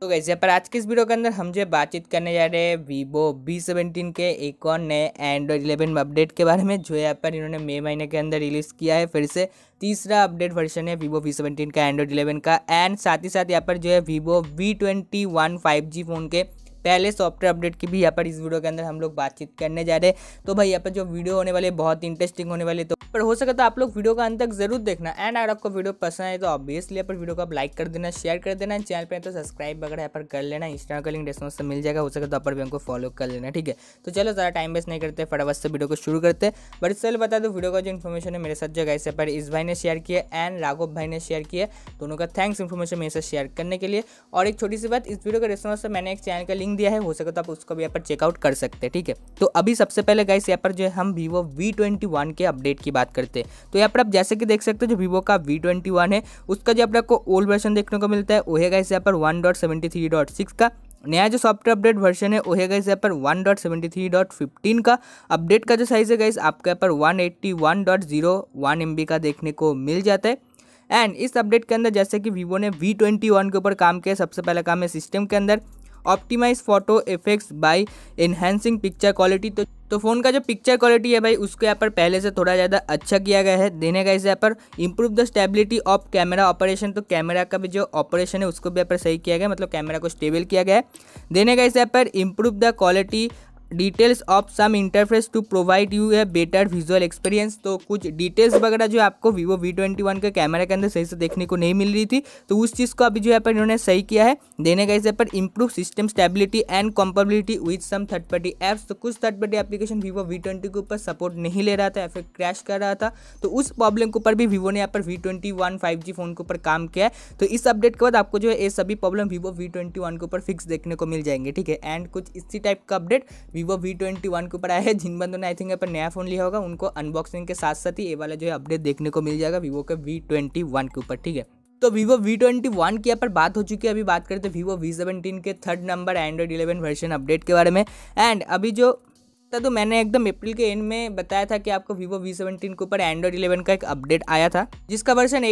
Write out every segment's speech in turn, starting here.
तो वैसे पर आज के इस वीडियो के अंदर हम जो बातचीत करने जा रहे हैं वीवो बी सेवेंटीन के एक और नए एंड्रॉयड इलेवन अपडेट के बारे में जो यहाँ पर इन्होंने मई महीने के अंदर रिलीज़ किया है फिर से तीसरा अपडेट वर्जन है वीवो वी सेवेंटीन का एंड्रॉयड इलेवन का एंड साथ ही साथ यहाँ पर जो है Vivo V twenty one five G phone के पहले सॉफ्टवेयर अपडेट की भी यहाँ पर इस वीडियो के अंदर हम लोग बातचीत करने जा रहे हैं तो भाई यहाँ पर जो वीडियो होने वाले बहुत इंटरेस्टिंग होने वाले तो पर हो सके तो आप लोग वीडियो का अंत तक जरूर देखना एंड अगर आपको वीडियो पसंद आए तो ऑब्वियसली पर वीडियो को आप लाइक कर देना शेयर कर देना चैनल पर तो सब्सक्राइब वगैरह यहाँ पर कर लेना इंस्टाग्राम का लिंक डिस्क्रिप्शन से मिल जाएगा हो सके तो आप भी हमको फॉलो कर लेना ठीक है तो चलो ज़्यादा टाइम वेस्ट नहीं करते फटाफट से वीडियो को शुरू करते हैं बट चल बता दो वीडियो का जो इन्फॉर्मेशन है मेरे साथ जो गाइस पर इस भाई ने शेयर किया एंड राघव भाई ने शेयर किया दोनों का थैंक्स इन्फॉर्मेशन मेरे साथ शेयर करने के लिए और एक छोटी सी बात इस वीडियो का डिस्क्रिप्शन से मैंने एक चैनल का लिंक दिया है हो सके तो आप उसको भी यहाँ पर चेकआउट कर सकते हैं ठीक है तो अभी सबसे पहले गाइस यहाँ पर जो है हम वीवो वी ट्वेंटी वन के अपडेट की बात करते हैं तो यहाँ पर आप जैसे कि देख सकते हो जो वीवो का वी ट्वेंटी वन है उसका जो आपको ओल्ड वर्जन देखने को मिलता है वो है गाइस यहाँ पर one dot seventy three dot six का नया जो सॉफ्टवेयर अपडेट वर्जन है वो है गाइस यहाँ पर one dot dot seventy three fifteen का अपडेट का जो साइज़ है गाइस आपके यहाँ पर one one eighty dot zero 181.01 MB का देखने को मिल जाता है एंड इस अपडेट के अंदर जैसे कि वीवो ने वी ट्वेंटी वन के ऊपर काम किया सबसे पहला काम है सिस्टम के अंदर optimise photo effects by enhancing picture quality तो तो फ़ोन का जो पिक्चर क्वालिटी है भाई उसको यहाँ पर पहले से थोड़ा ज़्यादा अच्छा किया गया है देने का इस यहाँ पर improve the stability of camera operation तो कैमरा का भी जो ऑपरेशन है उसको भी यहाँ पर सही किया गया मतलब कैमरा को स्टेबल किया गया है देने का इस यहाँ पर improve the quality details of some interface to provide you a better visual experience तो कुछ डिटेल्स वगैरह जो आपको वीवो वी ट्वेंटी वन के कैमरे के अंदर सही से देखने को नहीं मिल रही थी तो उस चीज़ को अभी जो है पर इन्होंने सही किया है देने का इसे पर improve system stability and compatibility with some third party apps तो कुछ third party application Vivo V twenty के ऊपर सपोर्ट नहीं ले रहा था या फिर क्रैश कर रहा था तो उस प्रॉब्लम के ऊपर भी वीवो ने यहाँ पर V twenty one five G phone के ऊपर काम किया है तो इस अपडेट के बाद आपको जो है ये सभी problem Vivo V twenty one के ऊपर फिक्स देखने को मिल जाएंगे ठीक है एंड कुछ इसी टाइप का update Vivo V twenty one के ऊपर आया है जिन बंदों ने आई थिंक अपन नया फ़ोन लिया होगा उनको अनबॉक्सिंग के साथ साथ ही ये वाला जो है अपडेट देखने को मिल जाएगा वीवो के वी ट्वेंटी वन के ऊपर ठीक है तो वीवो वी ट्वेंटी वन की यहाँ पर बात हो चुकी है अभी बात करें तो वीवो वी सेवेंटीन के third number Android eleven version update के बारे में एंड अभी जो था तो मैंने एकदम अप्रैल के एंड में बताया था कि आपको वीवो वी सेवेंटीन के ऊपर एंड्रॉइड इलेवन का एक अपडेट आया था जिसका वर्जन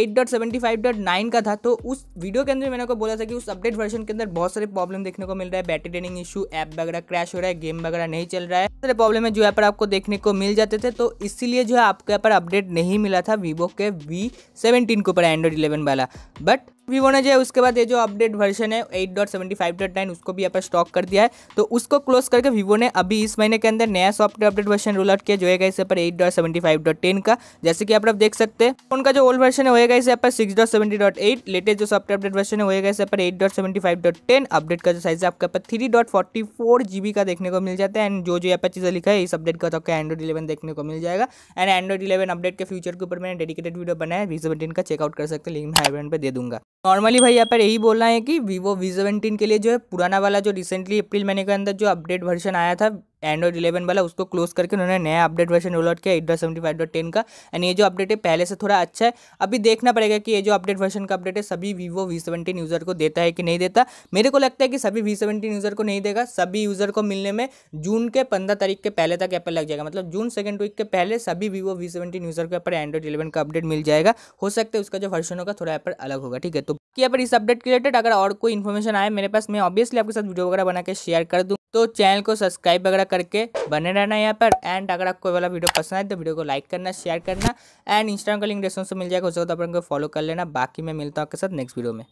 नाइन का था तो उस वीडियो के अंदर मैंने को बोला था कि उस अपडेट वर्जन के अंदर बहुत सारे प्रॉब्लम देखने को मिल रहा है बैटरी ड्रेनिंग इशू ऐप वगैरह क्रैश हो रहा है गेम वगैरह नहीं चल रहा है सारे प्रॉब्लम है जो यहाँ पर आपको देखने को मिल जाते थे तो इसीलिए जो है आपको यहाँ पर अपडेट नहीं मिला था वीवो के वी सेवेंटीन के ऊपर एंड्रॉइड इलेवन वाला बट वीवो ने जो है उसके बाद ये जो अपडेट वर्जन है 8.75.9 उसको भी यहाँ पर स्टॉक कर दिया है तो उसको क्लोज करके वीवो ने अभी इस महीने के अंदर नया software update version roll out किया है इसे पर 8.75.10 का जैसे कि आप देख सकते हैं उनका जो ओल्ड वर्जन होएगा इसे पर एट लेटेस्ट जो सॉफ्टवेयर अपडेट वर्जन होएगा इसे पर टेन अपडेट का जो साइज है आपका three dot forty four GB का देखने को मिल जाता है एंड जो जो यहाँ पर चीज़ें लिखा है इस अपडेट का तो आपका एंड्रॉइड इलेवन देखने को मिल जाएगा एंड एंड्रॉइड इलेवन अपडेट के फ्यूचर के ऊपर मैंने डेडिकेटेड वीडियो बनाया है वीजो का चेकआउट कर सकते हैं लिंक मैं हाईब्रेंड पर दे दूंगा नॉर्मली भाई यहाँ पर यही बोलना है कि वीवो वी सेवेंटीन के लिए जो है पुराना वाला जो रिसेंटली अप्रैल महीने के अंदर जो अपडेट वर्जन आया था एंड्रॉइड इलेवन वाला उसको क्लोज करके उन्होंने नया अपडेट वर्जन रोल आउट किया eight seventy five dot ten का एंड ये जो अपडेट है पहले से थोड़ा अच्छा है अभी देखना पड़ेगा कि ये जो अपडेट वर्जन का अपडेट है सभी वीवो वी सेवेंटीन यूज़र को देता है कि नहीं देता मेरे को लगता है कि सभी वी सेवेंटीन यूज़र को नहीं देगा सभी यूज़र को मिलने में जून के पंद्रह तारीख के पहले तक एप्पल लग जाएगा मतलब जून सेकंड वीक के पहले सभी वीवो वी सेवेंटीन यूज़र को यहाँ पर एंड्रॉइड इलेवन का अपडेट मिल जाएगा हो सकता है उसका जो वर्जन होगा थोड़ा यहाँ पर अलग होगा ठीक है तो यहाँ पर इस अपडेट के रिलेटेड अगर और कोई इन्फॉर्मेशन आए मेरे पास मैं ऑब्वियसली आपके साथ वीडियो वगैरह बना के शेयर कर दूँ तो चैनल को सब्सक्राइब वगैरह करके बने रहना यहाँ पर एंड अगर आपको वाला वीडियो पसंद आए तो वीडियो को लाइक करना शेयर करना एंड इंस्टाग्राम का लिंक डिस्क्रिप्शन से मिल जाएगा उसके बाद अपन को फॉलो कर लेना बाकी मैं मिलता हूँ आपके साथ नेक्स्ट वीडियो में